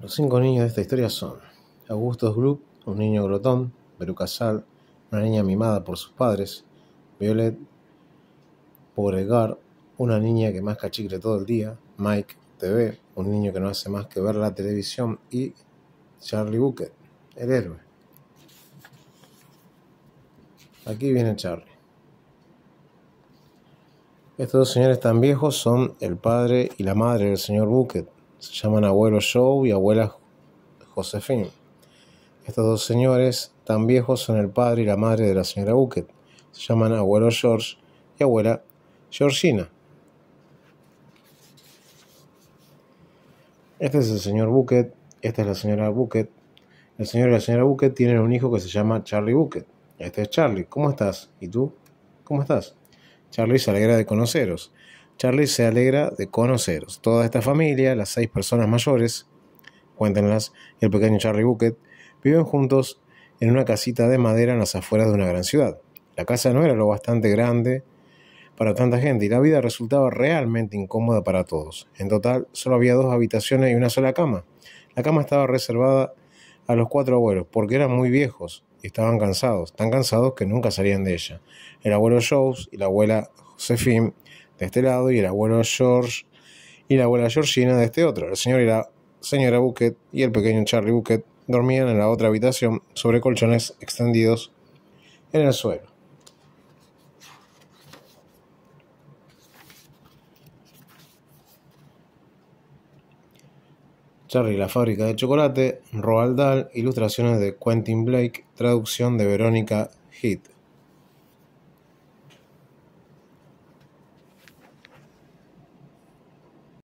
Los cinco niños de esta historia son Augustus Grub, un niño grotón, Beru Casal, una niña mimada por sus padres, Violet, Poregar, una niña que más chicle todo el día, Mike TV, un niño que no hace más que ver la televisión, y Charlie Bucket, el héroe. Aquí viene Charlie. Estos dos señores tan viejos son el padre y la madre del señor Bucket, se llaman abuelo Joe y abuela Josephine. Estos dos señores tan viejos son el padre y la madre de la señora Bucket. Se llaman abuelo George y abuela Georgina. Este es el señor Bucket, esta es la señora Bucket. El señor y la señora Bucket tienen un hijo que se llama Charlie Bucket. Este es Charlie, ¿cómo estás? ¿Y tú? ¿Cómo estás? Charlie se alegra de conoceros. Charlie se alegra de conoceros. Toda esta familia, las seis personas mayores, cuéntenlas, y el pequeño Charlie Bucket, viven juntos en una casita de madera en las afueras de una gran ciudad. La casa no era lo bastante grande para tanta gente y la vida resultaba realmente incómoda para todos. En total, solo había dos habitaciones y una sola cama. La cama estaba reservada a los cuatro abuelos porque eran muy viejos y estaban cansados, tan cansados que nunca salían de ella. El abuelo Jones y la abuela Josephine de este lado y el abuelo George y la abuela Georgina de este otro. El señor y la señora Bucket y el pequeño Charlie Bucket dormían en la otra habitación sobre colchones extendidos en el suelo. Charlie la fábrica de chocolate, Roald Dahl, ilustraciones de Quentin Blake, traducción de Verónica Heath.